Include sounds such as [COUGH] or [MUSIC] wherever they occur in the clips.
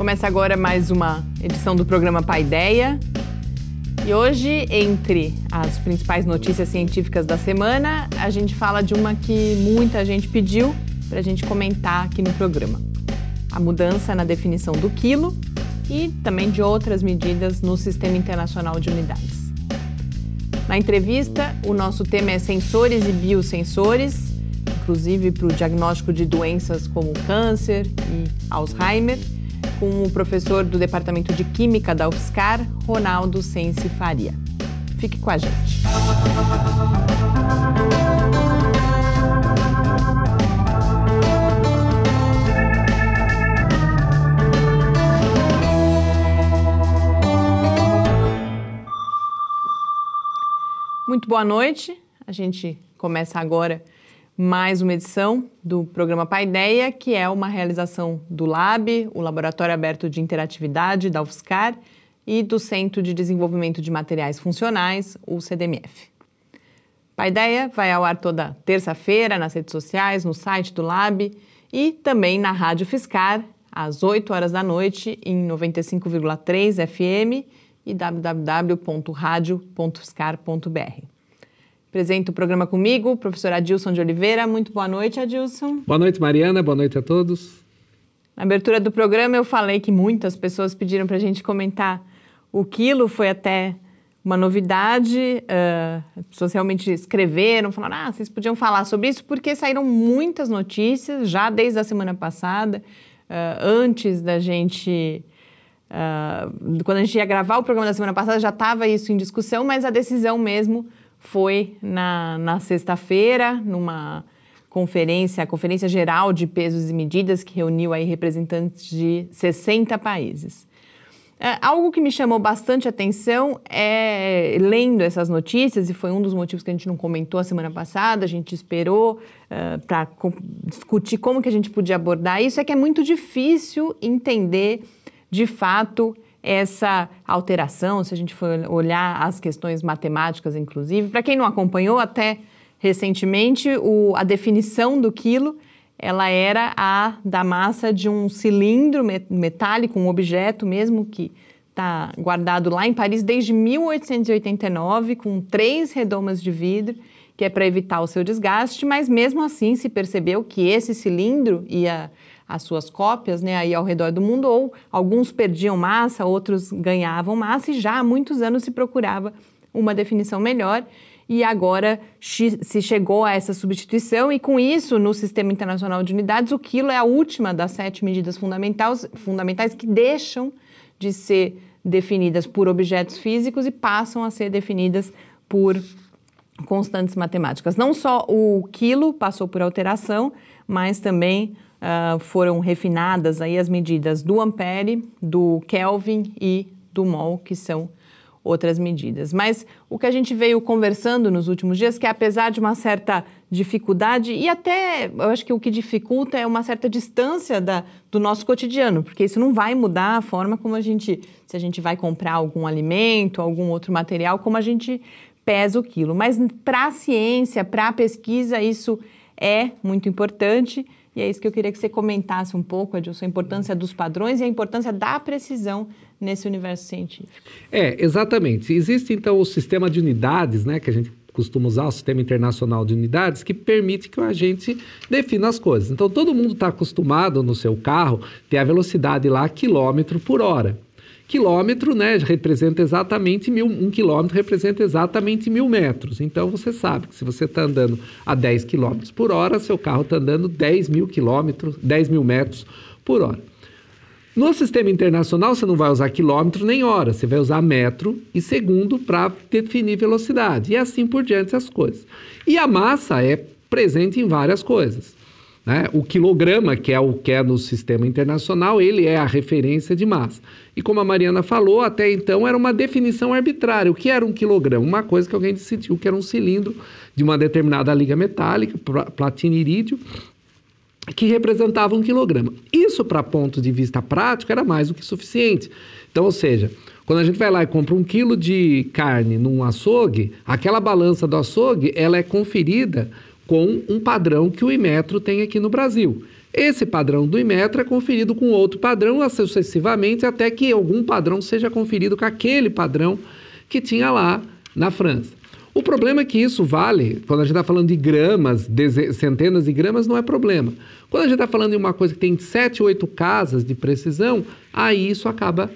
Começa agora mais uma edição do programa Paideia. E hoje, entre as principais notícias científicas da semana, a gente fala de uma que muita gente pediu para a gente comentar aqui no programa. A mudança na definição do quilo e também de outras medidas no Sistema Internacional de Unidades. Na entrevista, o nosso tema é sensores e biosensores, inclusive para o diagnóstico de doenças como câncer e Alzheimer com o professor do Departamento de Química da UFSCar, Ronaldo Sense Faria. Fique com a gente. Muito boa noite. A gente começa agora mais uma edição do programa Paideia, que é uma realização do LAB, o Laboratório Aberto de Interatividade da UFSCar, e do Centro de Desenvolvimento de Materiais Funcionais, o CDMF. Paideia vai ao ar toda terça-feira nas redes sociais, no site do Lab e também na Rádio Fiscar, às 8 horas da noite, em 95,3 FM e www.radio.fiscar.br. Apresento o programa comigo, professor Adilson de Oliveira. Muito boa noite, Adilson. Boa noite, Mariana. Boa noite a todos. Na abertura do programa, eu falei que muitas pessoas pediram para a gente comentar o quilo, foi até uma novidade. Uh, as pessoas realmente escreveram, falaram: ah, vocês podiam falar sobre isso, porque saíram muitas notícias já desde a semana passada, uh, antes da gente. Uh, quando a gente ia gravar o programa da semana passada, já estava isso em discussão, mas a decisão mesmo foi na, na sexta-feira, numa conferência, a Conferência Geral de Pesos e Medidas, que reuniu aí representantes de 60 países. É, algo que me chamou bastante atenção é lendo essas notícias, e foi um dos motivos que a gente não comentou a semana passada, a gente esperou uh, é, para co discutir como que a gente podia abordar isso, é que é muito difícil entender de fato essa alteração, se a gente for olhar as questões matemáticas, inclusive. Para quem não acompanhou, até recentemente, o, a definição do quilo ela era a da massa de um cilindro metálico, um objeto mesmo que está guardado lá em Paris desde 1889, com três redomas de vidro, que é para evitar o seu desgaste, mas mesmo assim se percebeu que esse cilindro e a as suas cópias né, aí ao redor do mundo, ou alguns perdiam massa, outros ganhavam massa, e já há muitos anos se procurava uma definição melhor. E agora se chegou a essa substituição, e com isso, no Sistema Internacional de Unidades, o quilo é a última das sete medidas fundamentais, fundamentais que deixam de ser definidas por objetos físicos e passam a ser definidas por constantes matemáticas. Não só o quilo passou por alteração, mas também uh, foram refinadas aí as medidas do ampere, do Kelvin e do mol, que são outras medidas. Mas o que a gente veio conversando nos últimos dias que apesar de uma certa dificuldade e até eu acho que o que dificulta é uma certa distância da, do nosso cotidiano, porque isso não vai mudar a forma como a gente, se a gente vai comprar algum alimento, algum outro material, como a gente pesa o quilo. Mas para a ciência, para a pesquisa, isso é muito importante. E é isso que eu queria que você comentasse um pouco, Adilson, a importância dos padrões e a importância da precisão nesse universo científico. É, exatamente. Existe, então, o sistema de unidades, né, que a gente costuma usar, o Sistema Internacional de Unidades, que permite que a gente defina as coisas. Então, todo mundo está acostumado no seu carro ter a velocidade lá quilômetro por hora. Quilômetro, né, representa exatamente mil, um quilômetro representa exatamente mil metros. Então você sabe que se você está andando a 10 quilômetros por hora, seu carro está andando 10 mil quilômetros, 10 mil metros por hora. No sistema internacional, você não vai usar quilômetro nem hora, você vai usar metro e segundo para definir velocidade, e assim por diante as coisas. E a massa é presente em várias coisas. Né? O quilograma, que é o que é no sistema internacional, ele é a referência de massa. E como a Mariana falou, até então era uma definição arbitrária. O que era um quilograma? Uma coisa que alguém decidiu que era um cilindro de uma determinada liga metálica, platina irídio, que representava um quilograma. Isso, para ponto de vista prático, era mais do que suficiente. Então, ou seja, quando a gente vai lá e compra um quilo de carne num açougue, aquela balança do açougue ela é conferida com um padrão que o Imetro tem aqui no Brasil. Esse padrão do Imetro é conferido com outro padrão sucessivamente até que algum padrão seja conferido com aquele padrão que tinha lá na França. O problema é que isso vale, quando a gente está falando de gramas, centenas de gramas, não é problema. Quando a gente está falando de uma coisa que tem 7, 8 casas de precisão, aí isso acaba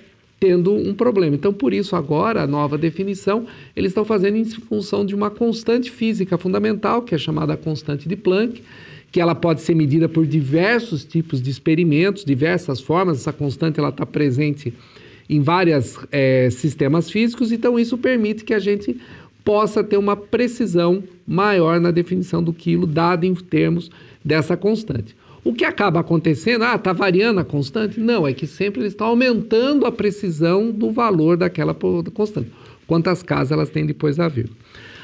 tendo um problema. Então, por isso, agora, a nova definição, eles estão fazendo em função de uma constante física fundamental, que é chamada constante de Planck, que ela pode ser medida por diversos tipos de experimentos, diversas formas. Essa constante ela está presente em vários é, sistemas físicos, então isso permite que a gente possa ter uma precisão maior na definição do quilo, dado em termos dessa constante. O que acaba acontecendo, ah, está variando a constante? Não, é que sempre eles estão aumentando a precisão do valor daquela constante. Quantas casas elas têm depois da vírgula.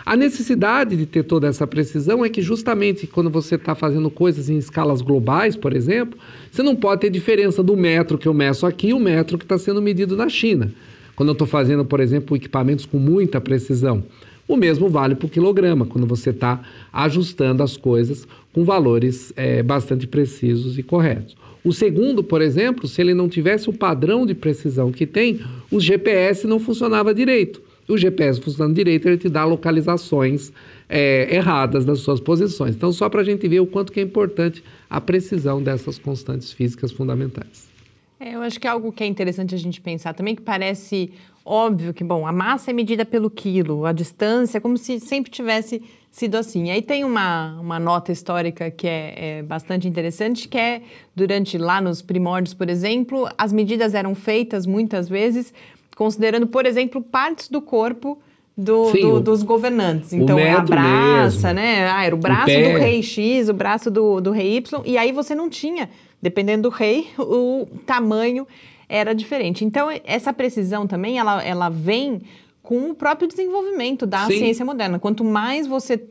A necessidade de ter toda essa precisão é que justamente quando você está fazendo coisas em escalas globais, por exemplo, você não pode ter diferença do metro que eu meço aqui e o metro que está sendo medido na China. Quando eu estou fazendo, por exemplo, equipamentos com muita precisão. O mesmo vale para o quilograma, quando você está ajustando as coisas com valores é, bastante precisos e corretos. O segundo, por exemplo, se ele não tivesse o padrão de precisão que tem, o GPS não funcionava direito. O GPS funcionando direito, ele te dá localizações é, erradas das suas posições. Então, só para a gente ver o quanto que é importante a precisão dessas constantes físicas fundamentais. É, eu acho que é algo que é interessante a gente pensar também, que parece Óbvio que, bom, a massa é medida pelo quilo, a distância, como se sempre tivesse sido assim. Aí tem uma, uma nota histórica que é, é, bastante interessante, que é durante lá nos primórdios, por exemplo, as medidas eram feitas muitas vezes considerando, por exemplo, partes do corpo do, Sim, do, dos governantes. Então, é a braça, mesmo, né? Ah, era o braço o do rei X, o braço do, do rei Y, e aí você não tinha, dependendo do rei, o tamanho era diferente. Então, essa precisão também, ela, ela vem com o próprio desenvolvimento da Sim. ciência moderna. Quanto mais você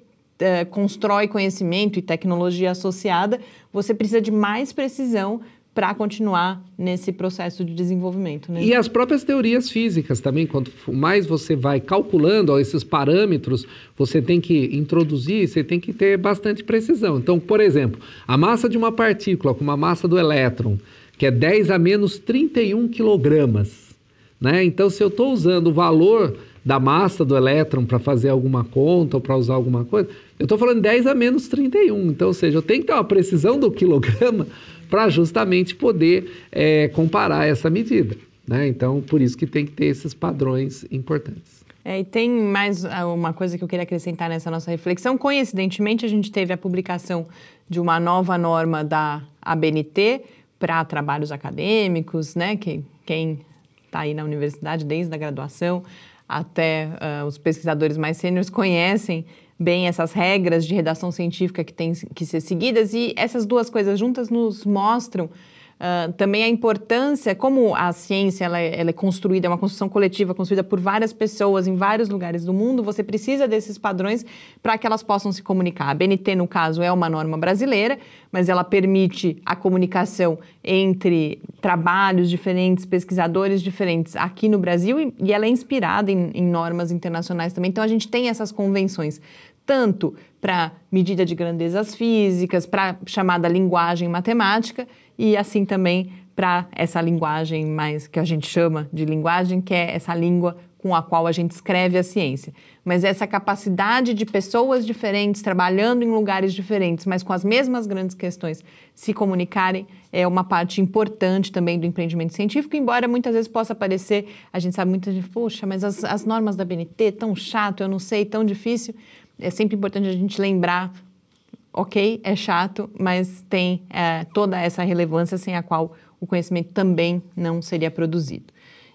Uh, constrói conhecimento e tecnologia associada, você precisa de mais precisão para continuar nesse processo de desenvolvimento. Né? E as próprias teorias físicas também, quanto mais você vai calculando ó, esses parâmetros, você tem que introduzir, você tem que ter bastante precisão. Então, por exemplo, a massa de uma partícula, como a massa do elétron, que é 10 a menos 31 quilogramas. Né? Então, se eu estou usando o valor da massa do elétron para fazer alguma conta ou para usar alguma coisa, eu estou falando 10 a menos 31. Então, ou seja, eu tenho que ter uma precisão do quilograma [LAUGHS] para justamente poder é, comparar essa medida. Né? Então, por isso que tem que ter esses padrões importantes. É, e tem mais ah, uma coisa que eu queria acrescentar nessa nossa reflexão. Coincidentemente, a gente teve a publicação de uma nova norma da ABNT, para trabalhos acadêmicos, né? Que quem está aí na universidade desde a graduação até uh, os pesquisadores mais sêniores conhecem bem essas regras de redação científica que têm que ser seguidas e essas duas coisas juntas nos mostram Uh, também a importância, como a ciência ela, é, ela é construída, é uma construção coletiva, construída por várias pessoas em vários lugares do mundo, você precisa desses padrões para que elas possam se comunicar. A BNT, no caso, é uma norma brasileira, mas ela permite a comunicação entre trabalhos diferentes, pesquisadores diferentes aqui no Brasil e, e ela é inspirada em, em normas internacionais também. Então a gente tem essas convenções tanto para medida de grandezas físicas, para chamada linguagem matemática e assim também para essa linguagem mais que a gente chama de linguagem, que é essa língua com a qual a gente escreve a ciência. Mas essa capacidade de pessoas diferentes trabalhando em lugares diferentes, mas com as mesmas grandes questões, se comunicarem é uma parte importante também do empreendimento científico, embora muitas vezes possa parecer, a gente sabe muita gente, poxa, mas as, as normas da BNT tão chato, eu não sei, tão difícil é sempre importante a gente lembrar, ok, é chato, mas tem é, toda essa relevância sem a qual o conhecimento também não seria produzido.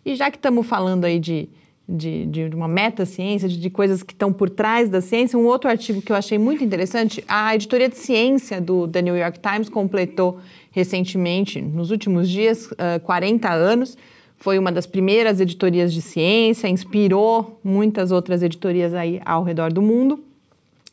E já que estamos falando aí de, de, de uma meta-ciência, de, de, coisas que estão por trás da ciência, um outro artigo que eu achei muito interessante, a editoria de ciência do The New York Times completou recentemente, nos últimos dias, uh, 40 anos, foi uma das primeiras editorias de ciência, inspirou muitas outras editorias aí ao redor do mundo.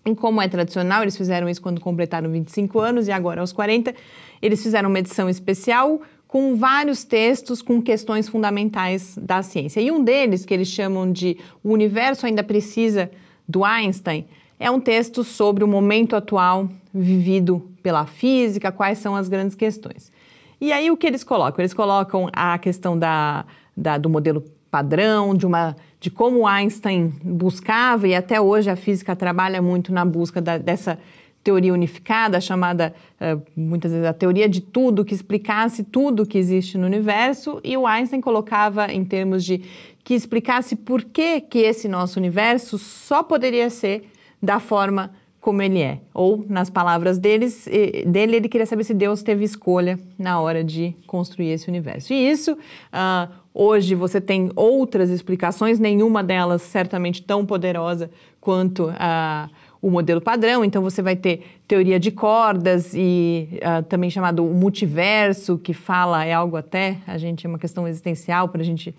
E como é tradicional, eles fizeram isso quando completaram 25 anos e agora aos 40, eles fizeram uma edição especial com vários textos com questões fundamentais da ciência. E um deles, que eles chamam de O Universo Ainda Precisa do Einstein, é um texto sobre o momento atual vivido pela física, quais são as grandes questões. E aí o que eles colocam? Eles colocam a questão da, da do modelo padrão, de uma de como Einstein buscava, e até hoje a física trabalha muito na busca da, dessa teoria unificada, chamada eh, muitas vezes a teoria de tudo, que explicasse tudo que existe no universo, e o Einstein colocava em termos de que explicasse por que, que esse nosso universo só poderia ser da forma como ele é. Ou, nas palavras deles, dele, ele queria saber se Deus teve escolha na hora de construir esse universo. E isso, uh, hoje você tem outras explicações, nenhuma delas certamente tão poderosa quanto uh, o modelo padrão. Então, você vai ter teoria de cordas e uh, também chamado multiverso, que fala, é algo até, a gente, é uma questão existencial para a gente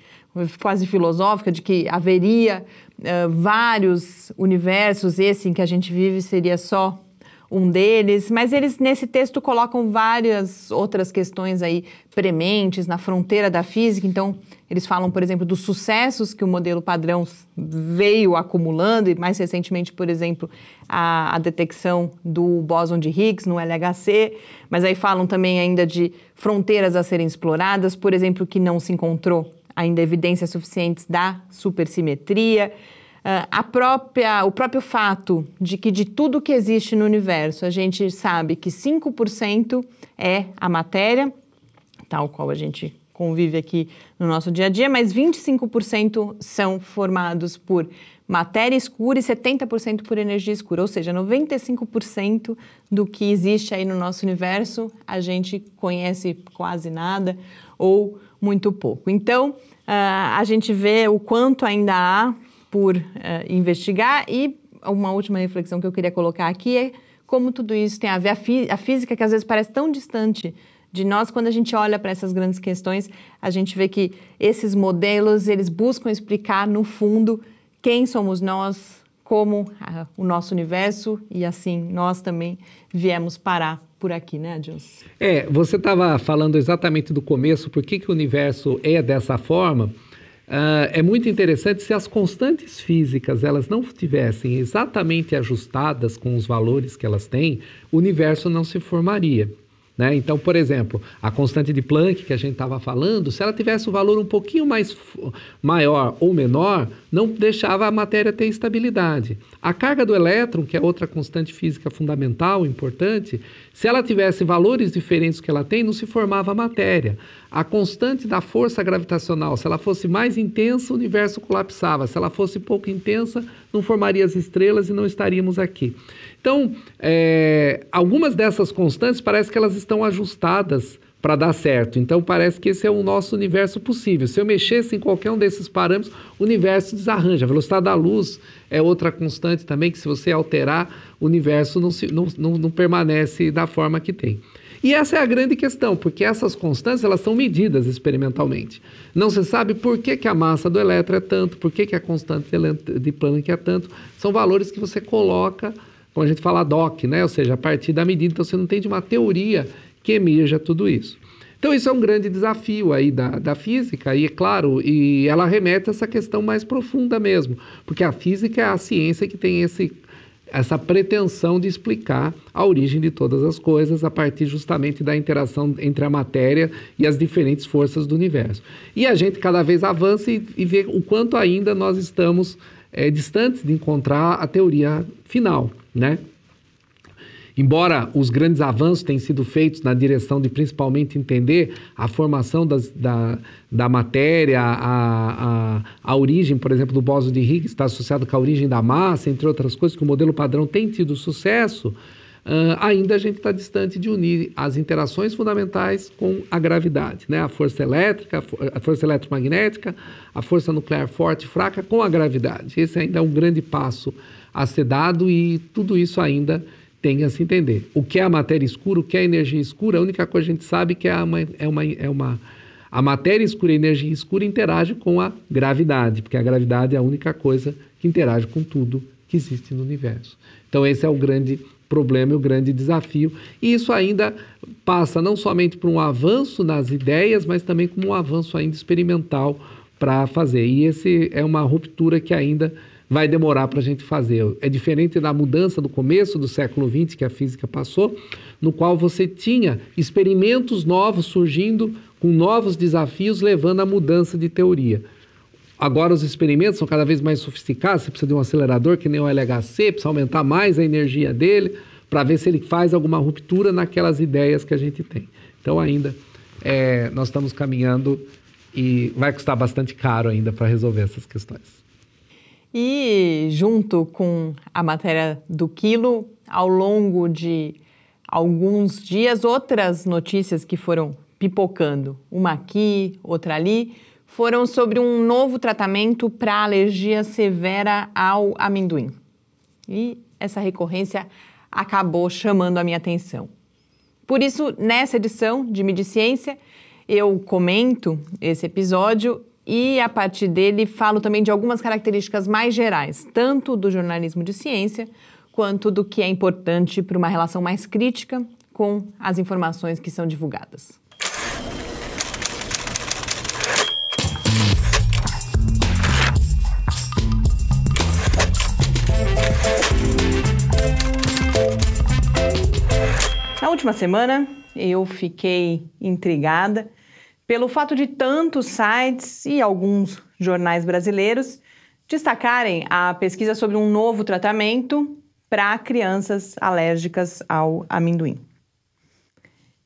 quase filosófica de que haveria uh, vários universos, esse em que a gente vive seria só um deles, mas eles nesse texto colocam várias outras questões aí prementes na fronteira da física. Então, eles falam, por exemplo, dos sucessos que o modelo padrão veio acumulando e mais recentemente, por exemplo, a, a detecção do bóson de Higgs no LHC, mas aí falam também ainda de fronteiras a serem exploradas, por exemplo, que não se encontrou ainda evidências suficientes da supersimetria, ah, a própria, o próprio fato de que de tudo que existe no universo, a gente sabe que 5% é a matéria, tal qual a gente convive aqui no nosso dia a dia, mas 25% são formados por matéria escura e 70% por energia escura, ou seja, 95% do que existe aí no nosso universo a gente conhece quase nada ou muito pouco. Então, uh, a gente vê o quanto ainda há por uh, investigar e uma última reflexão que eu queria colocar aqui é como tudo isso tem a ver a, fí a física que às vezes parece tão distante de nós quando a gente olha para essas grandes questões, a gente vê que esses modelos, eles buscam explicar no fundo quem somos nós, como a, ah, o nosso universo e assim nós também viemos parar por aqui, né, Adilson? É, você estava falando exatamente do começo, por que, que o universo é dessa forma. Uh, é muito interessante se as constantes físicas elas não tivessem exatamente ajustadas com os valores que elas têm, o universo não se formaria. Né? Então, por exemplo, a constante de Planck que a gente estava falando, se ela tivesse um valor um pouquinho mais maior ou menor, não deixava a matéria ter estabilidade. A carga do elétron, que é outra constante física fundamental, importante, se ela tivesse valores diferentes que ela tem, não se formava a matéria. A constante da força gravitacional, se ela fosse mais intensa, o universo colapsava. Se ela fosse pouco intensa, não formaria as estrelas e não estaríamos aqui. Então, é, algumas dessas constantes parece que elas estão ajustadas para dar certo. Então parece que esse é o nosso universo possível. Se eu mexesse em qualquer um desses parâmetros, o universo desarranja. A velocidade da luz é outra constante também, que se você alterar, o universo não, se, não, não, não permanece da forma que tem. E essa é a grande questão, porque essas constantes elas são medidas experimentalmente. Não se sabe por que, que a massa do elétron é tanto, por que, que a constante de Planck é tanto. São valores que você coloca como a gente fala DOC, né? ou seja, a partir da medida. Então, você não tem de uma teoria que emerja tudo isso. Então, isso é um grande desafio aí da, da física, e é claro, e ela remete a essa questão mais profunda mesmo, porque a física é a ciência que tem esse, essa pretensão de explicar a origem de todas as coisas a partir justamente da interação entre a matéria e as diferentes forças do universo. E a gente cada vez avança e, e vê o quanto ainda nós estamos é, distantes de encontrar a teoria final né? Embora os grandes avanços tenham sido feitos na direção de principalmente entender a formação das, da, da matéria, a, a, a origem, por exemplo, do bósforo de Higgs está associado com a origem da massa, entre outras coisas, que o modelo padrão tem tido sucesso, uh, ainda a gente está distante de unir as interações fundamentais com a gravidade, né? a força elétrica, a força eletromagnética, a força nuclear forte e fraca com a gravidade. Esse ainda é um grande passo a ser dado e tudo isso ainda tem a se entender. O que é a matéria escura, o que é a energia escura, a única coisa que a gente sabe é que é uma, é uma, é uma a matéria escura e a energia escura interagem com a gravidade, porque a gravidade é a única coisa que interage com tudo que existe no universo. Então esse é o grande problema e o grande desafio. E isso ainda passa não somente por um avanço nas ideias, mas também como um avanço ainda experimental para fazer. E esse é uma ruptura que ainda vai demorar para a gente fazer. É diferente da mudança do começo do século XX que a física passou, no qual você tinha experimentos novos surgindo com novos desafios levando à mudança de teoria. Agora os experimentos são cada vez mais sofisticados, você precisa de um acelerador que nem o LHC, precisa aumentar mais a energia dele para ver se ele faz alguma ruptura naquelas ideias que a gente tem. Então ainda é, nós estamos caminhando e vai custar bastante caro ainda para resolver essas questões. E junto com a matéria do Quilo, ao longo de alguns dias, outras notícias que foram pipocando, uma aqui, outra ali, foram sobre um novo tratamento para alergia severa ao amendoim. E essa recorrência acabou chamando a minha atenção. Por isso, nessa edição de Medi Ciência, eu comento esse episódio e, a partir dele, falo também de algumas características mais gerais, tanto do jornalismo de ciência, quanto do que é importante para uma relação mais crítica com as informações que são divulgadas. Na última semana, eu fiquei intrigada pelo fato de tantos sites e alguns jornais brasileiros destacarem a pesquisa sobre um novo tratamento para crianças alérgicas ao amendoim.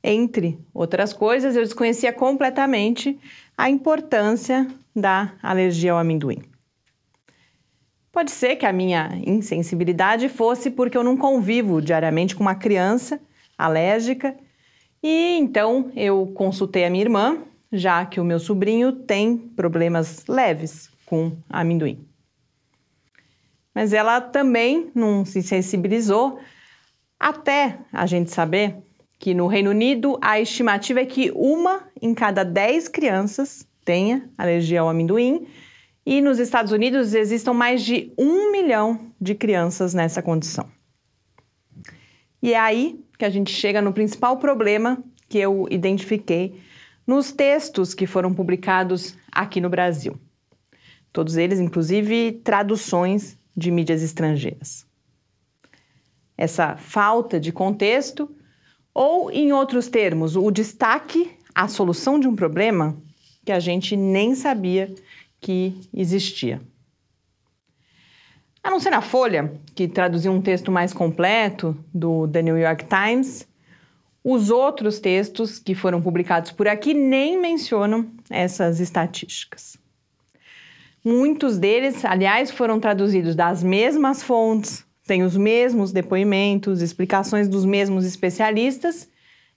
Entre outras coisas, eu desconhecia completamente a importância da alergia ao amendoim. Pode ser que a minha insensibilidade fosse porque eu não convivo diariamente com uma criança alérgica e então eu consultei a minha irmã, já que o meu sobrinho tem problemas leves com amendoim. Mas ela também não se sensibilizou até a gente saber que no Reino Unido a estimativa é que uma em cada dez crianças tenha alergia ao amendoim e nos Estados Unidos existam mais de um milhão de crianças nessa condição. E é aí que a gente chega no principal problema que eu identifiquei nos textos que foram publicados aqui no Brasil. Todos eles, inclusive, traduções de mídias estrangeiras. Essa falta de contexto, ou, em outros termos, o destaque à solução de um problema que a gente nem sabia que existia. A não ser na Folha, que traduziu um texto mais completo do The New York Times, os outros textos que foram publicados por aqui nem mencionam essas estatísticas. Muitos deles, aliás, foram traduzidos das mesmas fontes, têm os mesmos depoimentos, explicações dos mesmos especialistas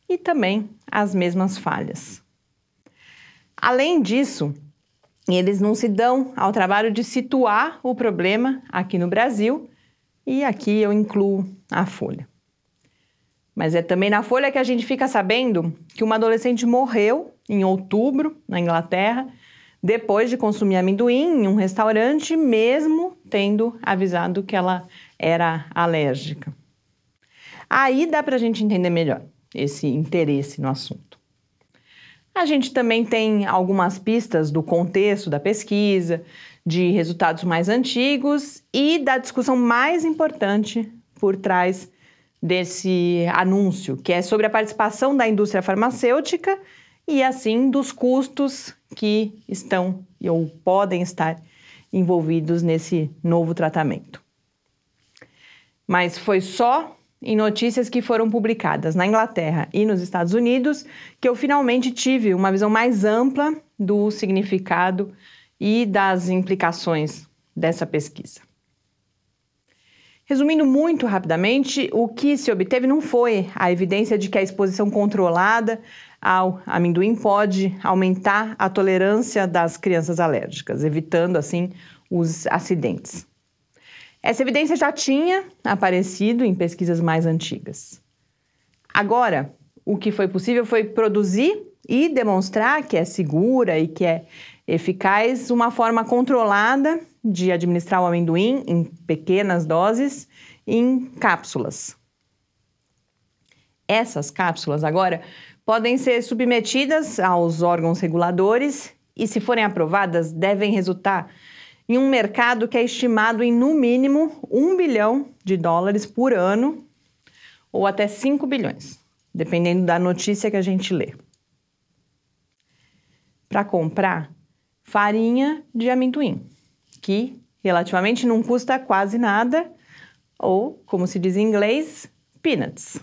e também as mesmas falhas. Além disso, eles não se dão ao trabalho de situar o problema aqui no Brasil, e aqui eu incluo a Folha. Mas é também na Folha que a gente fica sabendo que uma adolescente morreu em outubro, na Inglaterra, depois de consumir amendoim em um restaurante, mesmo tendo avisado que ela era alérgica. Aí dá para a gente entender melhor esse interesse no assunto. A gente também tem algumas pistas do contexto da pesquisa, de resultados mais antigos e da discussão mais importante por trás desse anúncio, que é sobre a participação da indústria farmacêutica e assim dos custos que estão ou podem estar envolvidos nesse novo tratamento. Mas foi só em notícias que foram publicadas na Inglaterra e nos Estados Unidos que eu finalmente tive uma visão mais ampla do significado e das implicações dessa pesquisa. Resumindo muito rapidamente, o que se obteve não foi a evidência de que a exposição controlada ao amendoim pode aumentar a tolerância das crianças alérgicas, evitando assim os acidentes. Essa evidência já tinha aparecido em pesquisas mais antigas. Agora, o que foi possível foi produzir e demonstrar que é segura e que é eficaz uma forma controlada de administrar o amendoim em pequenas doses, em cápsulas. Essas cápsulas agora podem ser submetidas aos órgãos reguladores e, se forem aprovadas, devem resultar em um mercado que é estimado em no mínimo 1 bilhão de dólares por ano ou até 5 bilhões, dependendo da notícia que a gente lê. Para comprar, farinha de amendoim que relativamente não custa quase nada, ou, como se diz em inglês, peanuts.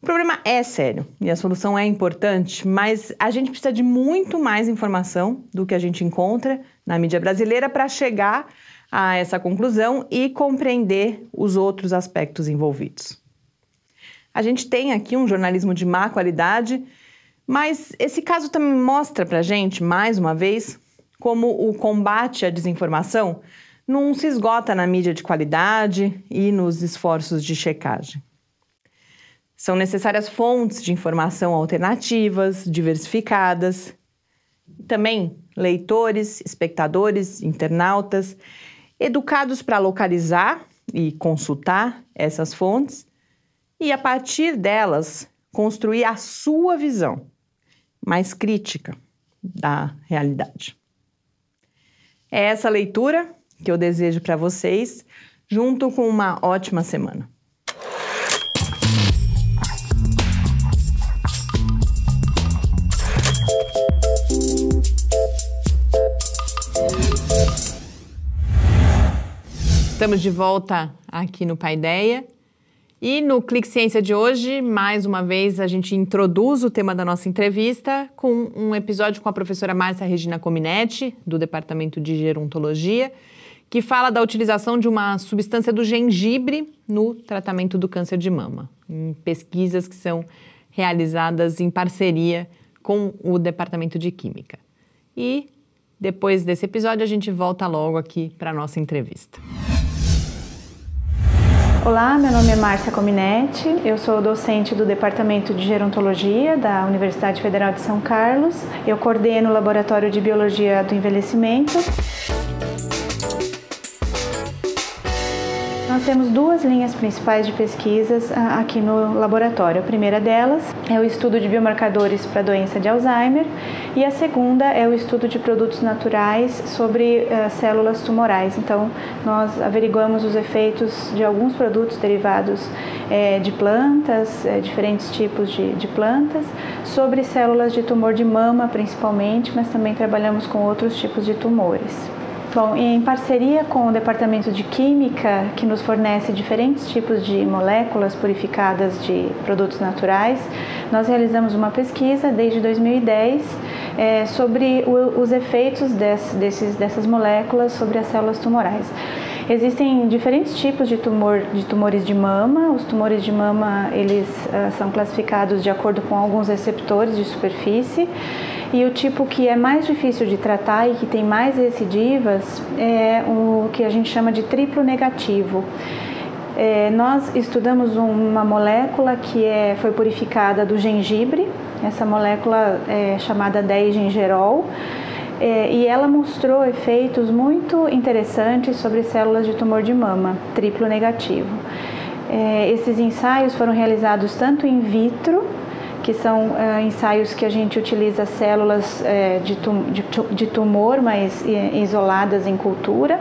O problema é sério e a solução é importante, mas a gente precisa de muito mais informação do que a gente encontra na mídia brasileira para chegar a essa conclusão e compreender os outros aspectos envolvidos. A gente tem aqui um jornalismo de má qualidade, mas esse caso também mostra para gente, mais uma vez, como o combate à desinformação, não se esgota na mídia de qualidade e nos esforços de checagem. São necessárias fontes de informação alternativas, diversificadas. Também leitores, espectadores, internautas, educados para localizar e consultar essas fontes e, a partir delas, construir a sua visão mais crítica da realidade. É essa leitura que eu desejo para vocês, junto com uma ótima semana. Estamos de volta aqui no Paideia. E no Clique Ciência de hoje, mais uma vez, a gente introduz o tema da nossa entrevista com um episódio com a professora Márcia Regina Cominetti, do Departamento de Gerontologia, que fala da utilização de uma substância do gengibre no tratamento do câncer de mama, em pesquisas que são realizadas em parceria com o Departamento de Química. E depois desse episódio, a gente volta logo aqui para a nossa entrevista. Olá, meu nome é Márcia Cominetti, eu sou docente do Departamento de Gerontologia da Universidade Federal de São Carlos. Eu coordeno o Laboratório de Biologia do Envelhecimento. Nós temos duas linhas principais de pesquisas ah, aqui no laboratório. A primeira delas é o estudo de biomarcadores para a doença de Alzheimer e a segunda é o estudo de produtos naturais sobre uh, células tumorais. Então, nós averiguamos os efeitos de alguns produtos derivados eh, de plantas, eh, diferentes tipos de, de plantas, sobre células de tumor de mama principalmente, mas também trabalhamos com outros tipos de tumores. Bom, em parceria com o Departamento de Química, que nos fornece diferentes tipos de moléculas purificadas de produtos naturais, nós realizamos uma pesquisa desde 2010 é, sobre o, os efeitos des, desses, dessas moléculas sobre as células tumorais. Existem diferentes tipos de, tumor, de tumores de mama. Os tumores de mama eles uh, são classificados de acordo com alguns receptores de superfície. E o tipo que é mais difícil de tratar e que tem mais recidivas é o que a gente chama de triplo negativo. É, nós estudamos uma molécula que é, foi purificada do gengibre, essa molécula é chamada 10-gingerol, é, e ela mostrou efeitos muito interessantes sobre células de tumor de mama, triplo negativo. É, esses ensaios foram realizados tanto in vitro, que são é, ensaios que a gente utiliza células é, de, tum de, tumor, mas é, isoladas em cultura,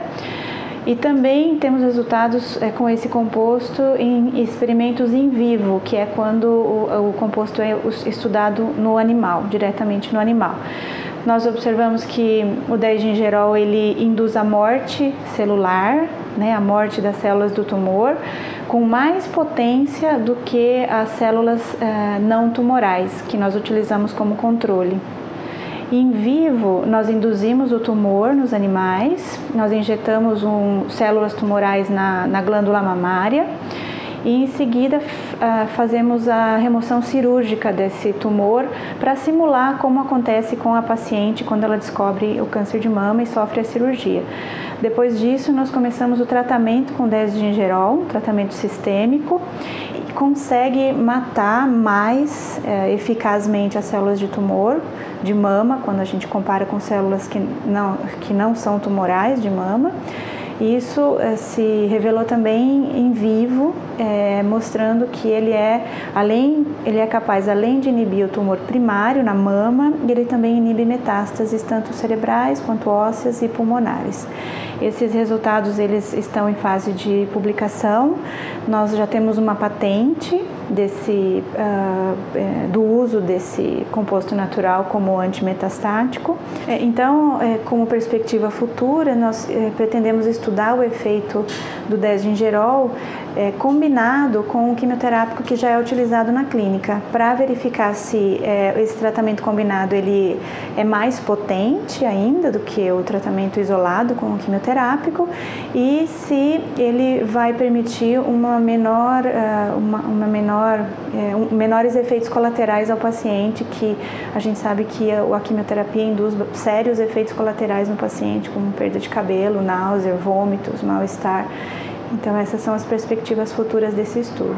e também temos resultados é, com esse composto em experimentos em vivo, que é quando o, o composto é estudado no animal, diretamente no animal nós observamos que o 10 gingerol ele induz a morte celular, né, a morte das células do tumor, com mais potência do que as células eh, não tumorais que nós utilizamos como controle. Em vivo, nós induzimos o tumor nos animais, nós injetamos um, células tumorais na, na glândula mamária e em seguida ah, fazemos a remoção cirúrgica desse tumor para simular como acontece com a paciente quando ela descobre o câncer de mama e sofre a cirurgia. Depois disso, nós começamos o tratamento com 10 tratamento sistêmico, consegue matar mais é, eficazmente as células de tumor de mama, quando a gente compara com células que não, que não são tumorais de mama. Isso é, se revelou também em vivo é, mostrando que ele é, além, ele é capaz, além de inibir o tumor primário na mama, ele também inibe metástases tanto cerebrais quanto ósseas e pulmonares. Esses resultados eles estão em fase de publicação. Nós já temos uma patente desse, uh, do uso desse composto natural como antimetastático. É, então, é, como perspectiva futura, nós pretendemos estudar o efeito do desgingerol é, combinado com o quimioterápico que já é utilizado na clínica, para verificar se é, esse tratamento combinado ele é mais potente ainda do que o tratamento isolado com o quimioterápico e se ele vai permitir uma menor, é, uma, uma menor, é, um, menores efeitos colaterais ao paciente, que a gente sabe que a, a quimioterapia induz sérios efeitos colaterais no paciente, como perda de cabelo, náusea, vômitos, mal-estar. Então, essas são as perspectivas futuras desse estudo.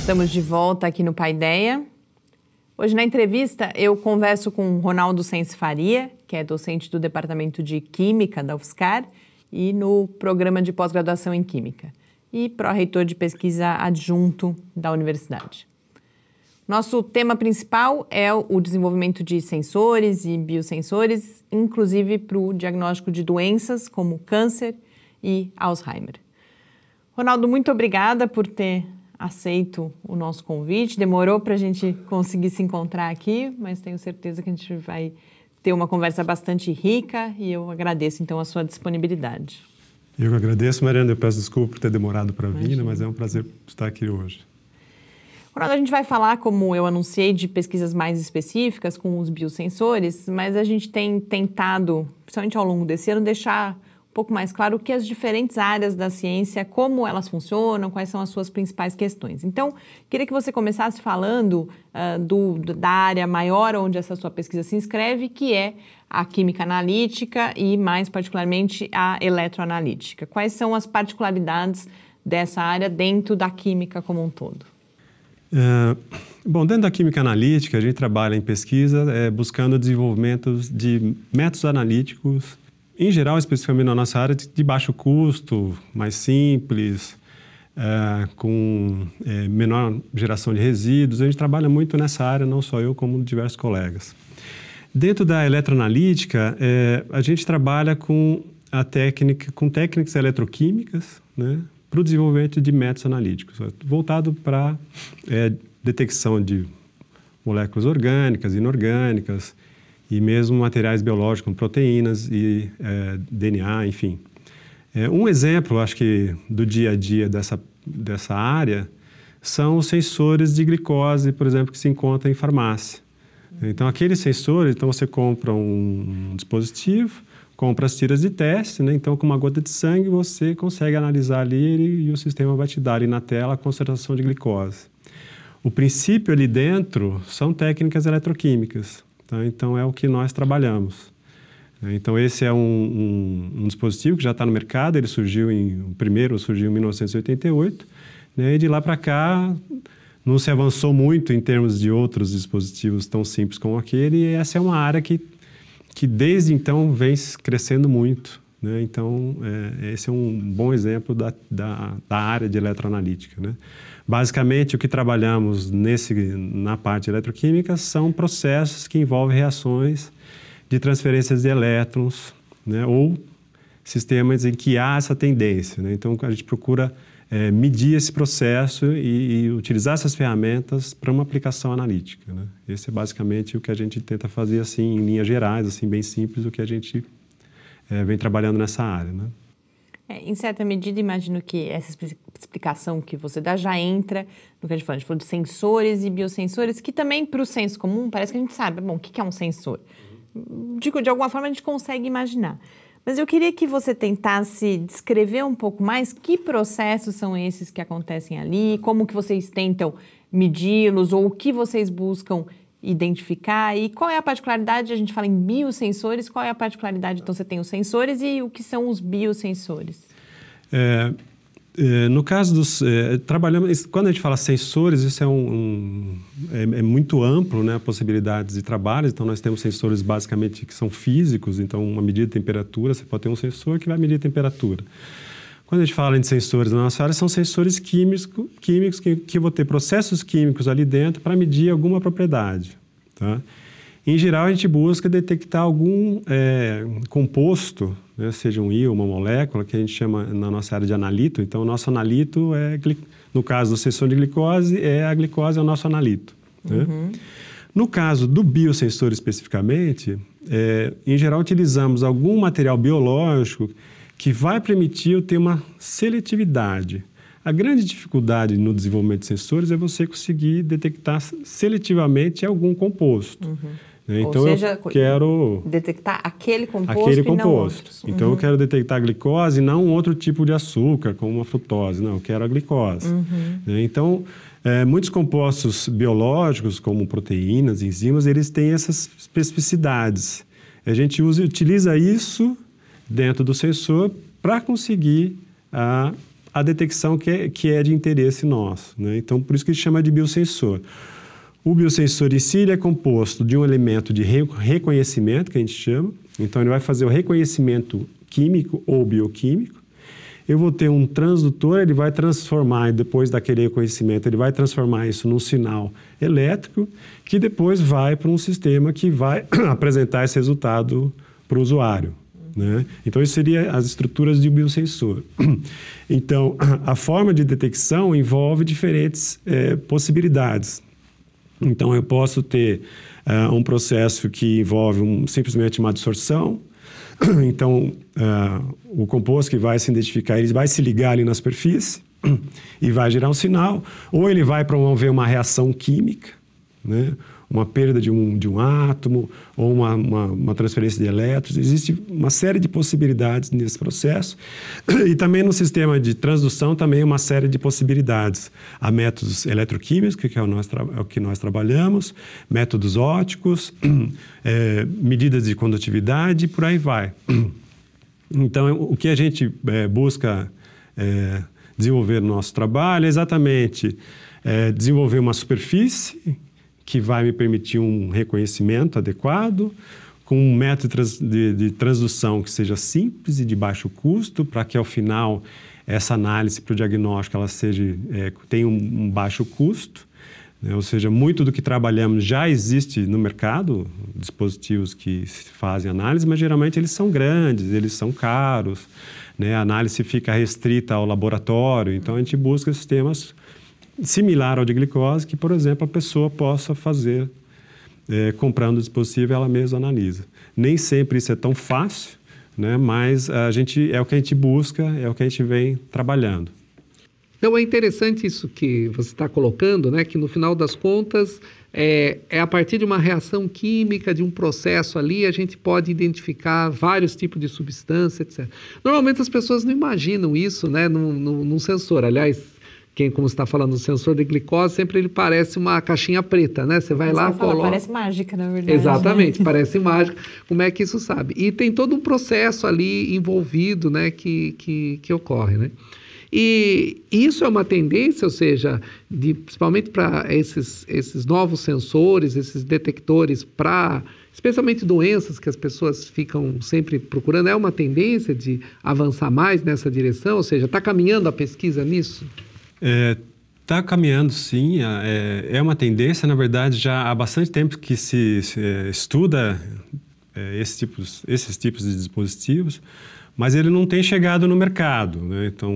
Estamos de volta aqui no Paideia. Hoje na entrevista eu converso com Ronaldo Sens Faria, que é docente do Departamento de Química da UFSCar e no programa de pós-graduação em Química e pró-reitor de pesquisa adjunto da universidade. Nosso tema principal é o desenvolvimento de sensores e biosensores, inclusive para o diagnóstico de doenças como câncer e Alzheimer. Ronaldo, muito obrigada por ter aceito o nosso convite. Demorou para a gente conseguir se encontrar aqui, mas tenho certeza que a gente vai ter uma conversa bastante rica e eu agradeço então a sua disponibilidade. Eu agradeço, Mariana. Eu peço desculpa por ter demorado para vir, né, mas é um prazer estar aqui hoje. Ronaldo, a gente vai falar, como eu anunciei, de pesquisas mais específicas com os biosensores, mas a gente tem tentado, principalmente ao longo desse ano, deixar um pouco mais claro o que as diferentes áreas da ciência, como elas funcionam, quais são as suas principais questões. Então, queria que você começasse falando uh, do, da área maior onde essa sua pesquisa se inscreve, que é a química analítica e, mais particularmente, a eletroanalítica. Quais são as particularidades dessa área dentro da química como um todo? Uh, bom, dentro da química analítica, a gente trabalha em pesquisa é, buscando desenvolvimentos de métodos analíticos em geral, especificamente na nossa área, é de baixo custo, mais simples, é, com é, menor geração de resíduos. A gente trabalha muito nessa área, não só eu, como diversos colegas. Dentro da eletroanalítica, é, a gente trabalha com a técnica, com técnicas eletroquímicas, né, para o desenvolvimento de métodos analíticos, voltado para é, detecção de moléculas orgânicas, inorgânicas, e mesmo materiais biológicos, como proteínas e é, DNA, enfim. É, um exemplo, acho que, do dia a dia dessa, dessa área são os sensores de glicose, por exemplo, que se encontram em farmácia. Então, aqueles sensores, então você compra um dispositivo, compra as tiras de teste, né? Então, com uma gota de sangue, você consegue analisar ali e, e o sistema vai te dar ali na tela a concentração de glicose. O princípio ali dentro são técnicas eletroquímicas. Tá? Então, é o que nós trabalhamos. Então, esse é um, um, um dispositivo que já está no mercado, ele surgiu em, o primeiro surgiu em 1988, né? e de lá para cá não se avançou muito em termos de outros dispositivos tão simples como aquele, e essa é uma área que, que desde então vem crescendo muito. Né? Então, é, esse é um bom exemplo da, da, da área de eletroanalítica. Né? Basicamente, o que trabalhamos nesse, na parte eletroquímica são processos que envolvem reações de transferências de elétrons, né, ou sistemas em que há essa tendência. Né? Então, a gente procura é, medir esse processo e, e utilizar essas ferramentas para uma aplicação analítica. Né? Esse é basicamente o que a gente tenta fazer assim, em linhas gerais, assim, bem simples, o que a gente é, vem trabalhando nessa área. Né? É, em certa medida, imagino que essa explicação que você dá já entra no que a gente falou. A gente falou de sensores e biosensores, que também para o senso comum parece que a gente sabe, bom, o que é um sensor? de alguma forma a gente consegue imaginar. Mas eu queria que você tentasse descrever um pouco mais que processos são esses que acontecem ali, como que vocês tentam medi-los ou o que vocês buscam identificar? E qual é a particularidade? A gente fala em biosensores, qual é a particularidade? Então, você tem os sensores e o que são os biosensores? É, é, no caso dos. É, trabalhamos, quando a gente fala sensores, isso é, um, um é, é, muito amplo, né? Possibilidades de trabalho. Então, nós temos sensores basicamente que são físicos. Então, uma medida de temperatura, você pode ter um sensor que vai medir a temperatura. Quando a gente fala em sensores na nossa área, são sensores químicos, químicos que, que vão ter processos químicos ali dentro para medir alguma propriedade. Tá? Em geral, a gente busca detectar algum é, composto, né? seja um íon, uma molécula, que a gente chama na nossa área de analito. Então, o nosso analito é, no caso do sensor de glicose, é a glicose é o nosso analito. Né? Uhum. No caso do biosensor especificamente, é, em geral utilizamos algum material biológico que vai permitir eu ter uma seletividade. A grande dificuldade no desenvolvimento de sensores é você conseguir detectar seletivamente algum composto. Uhum. Né? Então, seja, eu quero... Detectar aquele composto aquele composto. Então, eu uhum. quero detectar a glicose e não outro tipo de açúcar, como uma frutose. Não, eu quero a glicose. Uhum. Né? Então, é, muitos compostos biológicos, como proteínas, enzimas, eles têm essas especificidades. A gente usa, utiliza isso dentro do sensor para conseguir a, a detecção que é, que é de interesse nosso. Né? Então, por isso que a gente chama de biosensor. O biosensor em si é composto de um elemento de reconhecimento, que a gente chama. Então, ele vai fazer o reconhecimento químico ou bioquímico. Eu vou ter um transdutor, ele vai transformar, depois daquele reconhecimento, ele vai transformar isso num sinal elétrico, que depois vai para um sistema que vai [CLEARS THROAT] apresentar esse resultado para o usuário. Né? Então, isso seria as estruturas de um biosensor. [CLEARS THROAT] Então, a forma de detecção envolve diferentes é, possibilidades. Então, eu posso ter uh, um processo que envolve um, simplesmente uma absorção. [CLEARS THROAT] Então, uh, o composto que vai se identificar, ele vai se ligar ali na superfície [CLEARS THROAT] e vai gerar um sinal. Ou ele vai promover uma reação química, né? uma perda de um, de um átomo ou uma, uma, uma transferência de elétrons. Existe uma série de possibilidades nesse processo. E também no sistema de transdução, também uma série de possibilidades. Há métodos eletroquímicos, que é o, nosso, é o que nós trabalhamos, métodos óticos, [CLEARS THROAT] é, medidas de condutividade e por aí vai. [CLEARS THROAT] Então, o que a gente é, busca é, desenvolver no nosso trabalho é exatamente é, desenvolver uma superfície que vai me permitir um reconhecimento adequado, com um método de, de transdução que seja simples e de baixo custo, para que ao final essa análise para o diagnóstico ela seja, é, tenha um, um baixo custo. Né? Ou seja, muito do que trabalhamos já existe no mercado, dispositivos que fazem análise, mas geralmente eles são grandes, eles são caros, né? a análise fica restrita ao laboratório, então a gente busca sistemas similar ao de glicose que, por exemplo, a pessoa possa fazer é, comprando o dispositivo ela mesma analisa. Nem sempre isso é tão fácil, né? mas a gente, é o que a gente busca, é o que a gente vem trabalhando. Então é interessante isso que você está colocando, né? Que no final das contas é, é, a partir de uma reação química, de um processo ali, a gente pode identificar vários tipos de substância, etc. Normalmente as pessoas não imaginam isso, né? Num, num, num sensor. Aliás, quem, como você está falando, o sensor de glicose, sempre ele parece uma caixinha preta, né? Você vai Mas lá, você coloca. parece mágica, na verdade. Né? Exatamente, [LAUGHS] parece mágica. Como é que isso sabe? E tem todo um processo ali envolvido, né, que, que, que ocorre, né? E isso é uma tendência, ou seja, de, principalmente para esses, esses novos sensores, esses detectores para especialmente doenças que as pessoas ficam sempre procurando, é uma tendência de avançar mais nessa direção, ou seja, está caminhando a pesquisa nisso? Está é, caminhando, sim. É, é, é, uma tendência, na verdade, já há bastante tempo que se, se é, estuda esses, tipos, esses tipos de dispositivos, mas ele não tem chegado no mercado. Né? Então,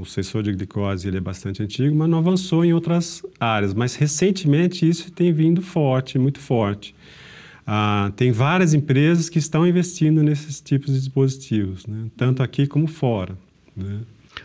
o sensor de glicose ele é bastante antigo, mas não avançou em outras áreas. Mas, recentemente, isso tem vindo forte, muito forte. Ah, tem várias empresas que estão investindo nesses tipos de dispositivos, né? tanto aqui como fora. Né?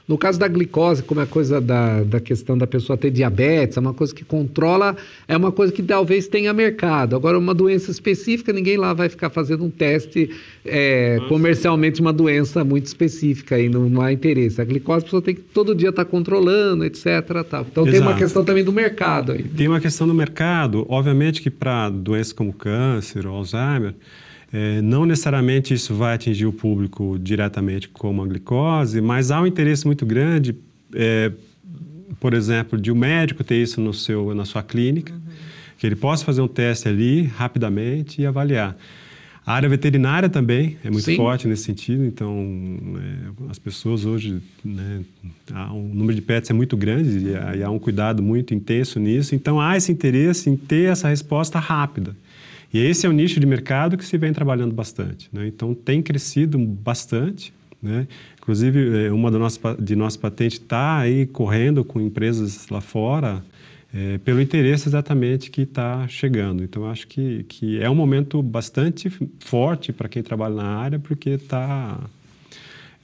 No caso da glicose, como é a coisa da, da questão da pessoa ter diabetes, é uma coisa que controla, é uma coisa que talvez tenha mercado. Agora, uma doença específica, ninguém lá vai ficar fazendo um teste é, comercialmente uma doença muito específica e não, não há interesse. A glicose a pessoa tem que todo dia estar tá controlando, etc. Então Exato. tem uma questão também do mercado. Aí. Tem uma questão do mercado. Obviamente que para doenças como câncer ou Alzheimer, é, não necessariamente isso vai atingir o público diretamente como a glicose, mas há um interesse muito grande, é, por exemplo, de um médico ter isso no seu, na sua clínica, uhum. que ele possa fazer um teste ali rapidamente e avaliar. A área veterinária também é muito Sim. forte nesse sentido, então é, as pessoas hoje, né, há um número de pets é muito grande e e há um cuidado muito intenso nisso, então há esse interesse em ter essa resposta rápida. E esse é o nicho de mercado que se vem trabalhando bastante. Né? Então, tem crescido bastante. Né? Inclusive, é, uma do nosso, de nossas patentes está aí correndo com empresas lá fora é, pelo interesse exatamente que está chegando. Então, acho que, que é um momento bastante forte para quem trabalha na área, porque está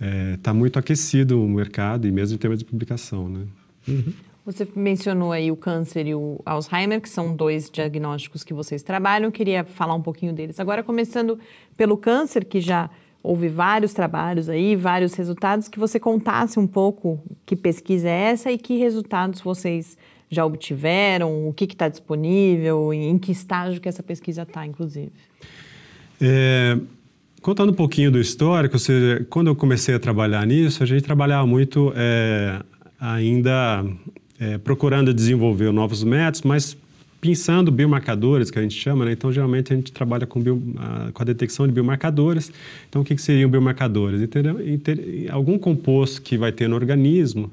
é, tá muito aquecido o mercado, e mesmo em termos de publicação. Né? Uhum. Você mencionou aí o câncer e o Alzheimer, que são dois diagnósticos que vocês trabalham. Eu queria falar um pouquinho deles. Agora, começando pelo câncer, que já houve vários trabalhos aí, vários resultados, que você contasse um pouco que pesquisa é essa e que resultados vocês já obtiveram, o que está disponível, em que estágio que essa pesquisa está, inclusive. É, contando um pouquinho do histórico, ou seja, quando eu comecei a trabalhar nisso, a gente trabalhava muito é, ainda é, procurando desenvolver novos métodos, mas pensando biomarcadores, que a gente chama, né? Então, geralmente, a gente trabalha com, bio, a, ah, com a detecção de biomarcadores. Então, o que, que seriam biomarcadores? Entendeu? Inter, algum composto que vai ter no organismo